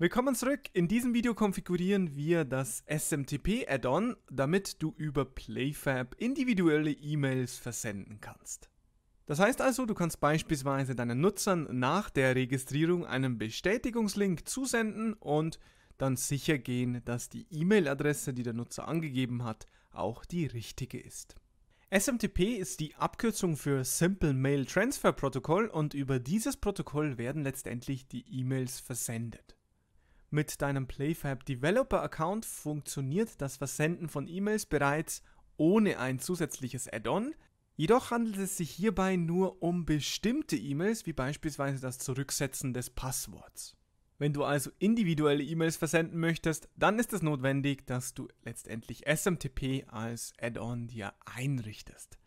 Willkommen zurück. In diesem Video konfigurieren wir das SMTP-Add-on, damit du über PlayFab individuelle E-Mails versenden kannst. Das heißt also, du kannst beispielsweise deinen Nutzern nach der Registrierung einen Bestätigungslink zusenden und dann sicher gehen, dass die E-Mail-Adresse, die der Nutzer angegeben hat, auch die richtige ist. SMTP ist die Abkürzung für Simple Mail Transfer Protocol und über dieses Protokoll werden letztendlich die E-Mails versendet. Mit deinem PlayFab Developer Account funktioniert das Versenden von E-Mails bereits ohne ein zusätzliches Add-on. Jedoch handelt es sich hierbei nur um bestimmte E-Mails, wie beispielsweise das Zurücksetzen des Passworts. Wenn du also individuelle E-Mails versenden möchtest, dann ist es notwendig, dass du letztendlich SMTP als Add-on dir einrichtest.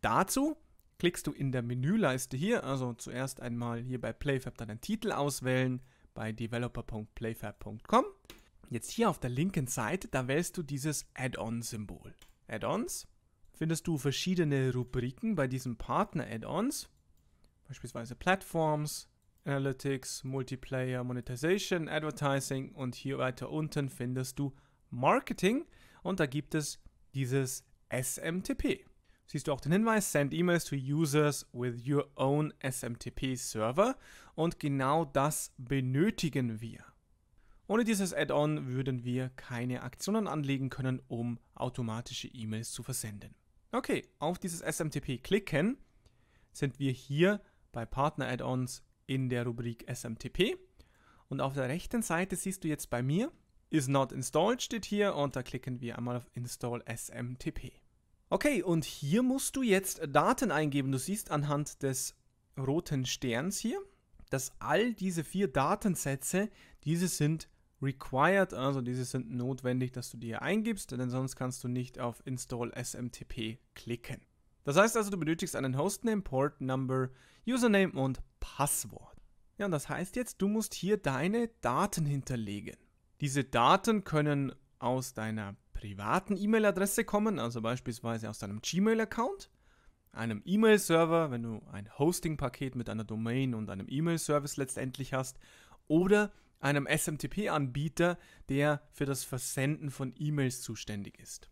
Dazu klickst du in der Menüleiste hier, also zuerst einmal hier bei PlayFab deinen Titel auswählen, bei developer.playfab.com. Jetzt hier auf der linken Seite, da wählst du dieses Add-on-Symbol. Add-ons findest du verschiedene Rubriken bei diesen Partner-Add-ons, beispielsweise Platforms, Analytics, Multiplayer, Monetization, Advertising und hier weiter unten findest du Marketing und da gibt es dieses SMTP siehst du auch den Hinweis, send E-Mails to users with your own SMTP Server und genau das benötigen wir. Ohne dieses Add-on würden wir keine Aktionen anlegen können, um automatische E-Mails zu versenden. Okay, auf dieses SMTP klicken, sind wir hier bei Partner-Add-ons in der Rubrik SMTP und auf der rechten Seite siehst du jetzt bei mir, is not installed steht hier und da klicken wir einmal auf Install SMTP. Okay, und hier musst du jetzt Daten eingeben. Du siehst anhand des roten Sterns hier, dass all diese vier Datensätze, diese sind required, also diese sind notwendig, dass du die hier eingibst, denn sonst kannst du nicht auf Install SMTP klicken. Das heißt also, du benötigst einen Hostname, Port Number, Username und Passwort. Ja, und das heißt jetzt, du musst hier deine Daten hinterlegen. Diese Daten können aus deiner privaten E-Mail-Adresse kommen, also beispielsweise aus deinem Gmail-Account, einem E-Mail-Server, wenn du ein Hosting-Paket mit einer Domain und einem E-Mail-Service letztendlich hast, oder einem SMTP-Anbieter, der für das Versenden von E-Mails zuständig ist.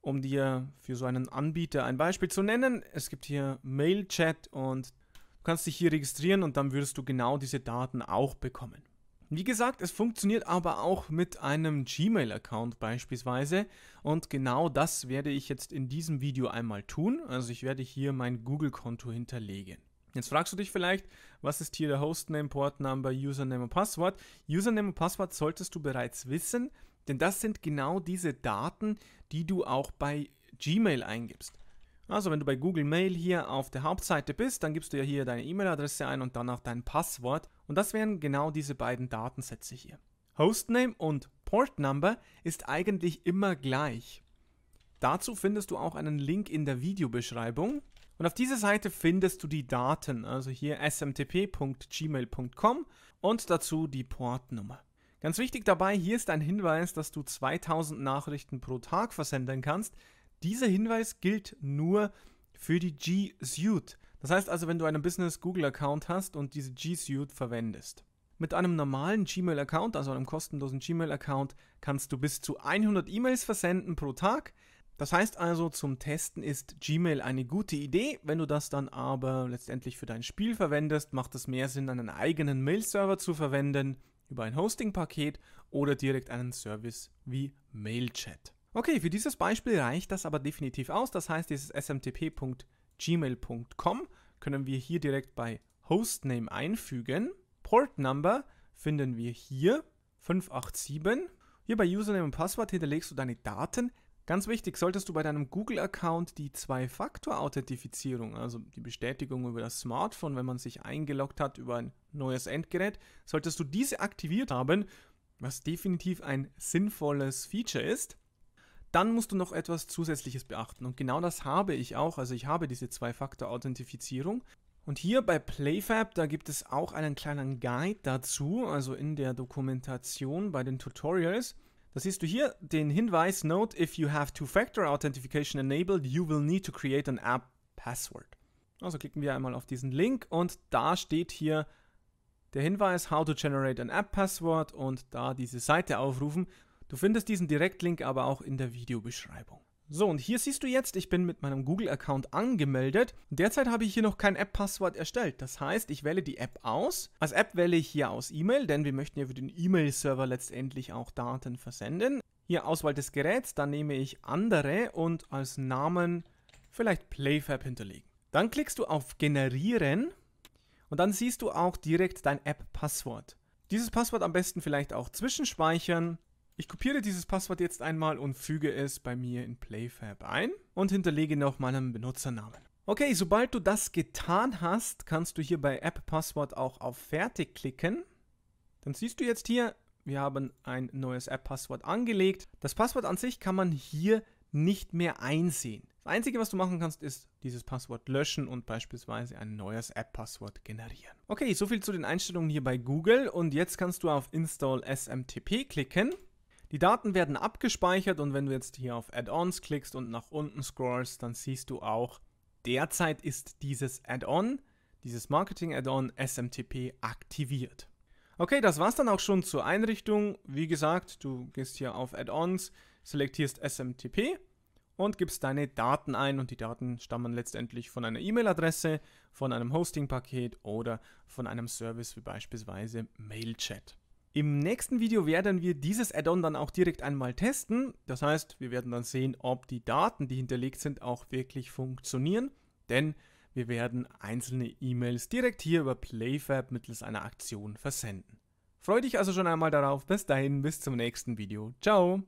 Um dir für so einen Anbieter ein Beispiel zu nennen, es gibt hier Mailchat und du kannst dich hier registrieren und dann würdest du genau diese Daten auch bekommen. Wie gesagt, es funktioniert aber auch mit einem Gmail-Account beispielsweise und genau das werde ich jetzt in diesem Video einmal tun. Also ich werde hier mein Google-Konto hinterlegen. Jetzt fragst du dich vielleicht, was ist hier der Hostname, Portnumber, Username und Passwort? Username und Passwort solltest du bereits wissen, denn das sind genau diese Daten, die du auch bei Gmail eingibst. Also wenn du bei Google Mail hier auf der Hauptseite bist, dann gibst du ja hier deine E-Mail-Adresse ein und dann auch dein Passwort. Und das wären genau diese beiden Datensätze hier. Hostname und Portnumber ist eigentlich immer gleich. Dazu findest du auch einen Link in der Videobeschreibung. Und auf dieser Seite findest du die Daten, also hier smtp.gmail.com und dazu die Portnummer. Ganz wichtig dabei, hier ist ein Hinweis, dass du 2000 Nachrichten pro Tag versenden kannst. Dieser Hinweis gilt nur für die G-Suite. Das heißt also, wenn du einen Business Google-Account hast und diese G Suite verwendest. Mit einem normalen Gmail-Account, also einem kostenlosen Gmail-Account, kannst du bis zu 100 E-Mails versenden pro Tag. Das heißt also, zum Testen ist Gmail eine gute Idee. Wenn du das dann aber letztendlich für dein Spiel verwendest, macht es mehr Sinn, einen eigenen Mail-Server zu verwenden über ein Hosting-Paket oder direkt einen Service wie Mailchat. Okay, für dieses Beispiel reicht das aber definitiv aus. Das heißt, dieses smtp.de gmail.com können wir hier direkt bei Hostname einfügen. Port Number finden wir hier 587. Hier bei Username und Passwort hinterlegst du deine Daten. Ganz wichtig, solltest du bei deinem Google-Account die Zwei-Faktor-Authentifizierung, also die Bestätigung über das Smartphone, wenn man sich eingeloggt hat über ein neues Endgerät, solltest du diese aktiviert haben, was definitiv ein sinnvolles Feature ist. Dann musst du noch etwas Zusätzliches beachten und genau das habe ich auch. Also ich habe diese Zwei-Faktor-Authentifizierung. Und hier bei PlayFab, da gibt es auch einen kleinen Guide dazu, also in der Dokumentation bei den Tutorials. Da siehst du hier den Hinweis, note, if you have two-factor authentification enabled, you will need to create an app password. Also klicken wir einmal auf diesen Link und da steht hier der Hinweis, how to generate an app password und da diese Seite aufrufen. Du findest diesen Direktlink aber auch in der Videobeschreibung. So, und hier siehst du jetzt, ich bin mit meinem Google-Account angemeldet. Derzeit habe ich hier noch kein App-Passwort erstellt. Das heißt, ich wähle die App aus. Als App wähle ich hier aus E-Mail, denn wir möchten ja für den E-Mail-Server letztendlich auch Daten versenden. Hier Auswahl des Geräts, dann nehme ich andere und als Namen vielleicht PlayFab hinterlegen. Dann klickst du auf Generieren und dann siehst du auch direkt dein App-Passwort. Dieses Passwort am besten vielleicht auch zwischenspeichern ich kopiere dieses Passwort jetzt einmal und füge es bei mir in Playfab ein und hinterlege noch meinen Benutzernamen. Okay, sobald du das getan hast, kannst du hier bei App Passwort auch auf Fertig klicken. Dann siehst du jetzt hier, wir haben ein neues App Passwort angelegt. Das Passwort an sich kann man hier nicht mehr einsehen. Das Einzige, was du machen kannst, ist dieses Passwort löschen und beispielsweise ein neues App-Passwort generieren. Okay, soviel zu den Einstellungen hier bei Google und jetzt kannst du auf Install SMTP klicken die Daten werden abgespeichert und wenn du jetzt hier auf Add-ons klickst und nach unten scrollst, dann siehst du auch, derzeit ist dieses Add-on, dieses Marketing-Add-on SMTP aktiviert. Okay, das war's dann auch schon zur Einrichtung. Wie gesagt, du gehst hier auf Add-ons, selektierst SMTP und gibst deine Daten ein und die Daten stammen letztendlich von einer E-Mail-Adresse, von einem Hosting-Paket oder von einem Service wie beispielsweise Mailchat. Im nächsten Video werden wir dieses Add-on dann auch direkt einmal testen. Das heißt, wir werden dann sehen, ob die Daten, die hinterlegt sind, auch wirklich funktionieren. Denn wir werden einzelne E-Mails direkt hier über PlayFab mittels einer Aktion versenden. Freue dich also schon einmal darauf. Bis dahin, bis zum nächsten Video. Ciao!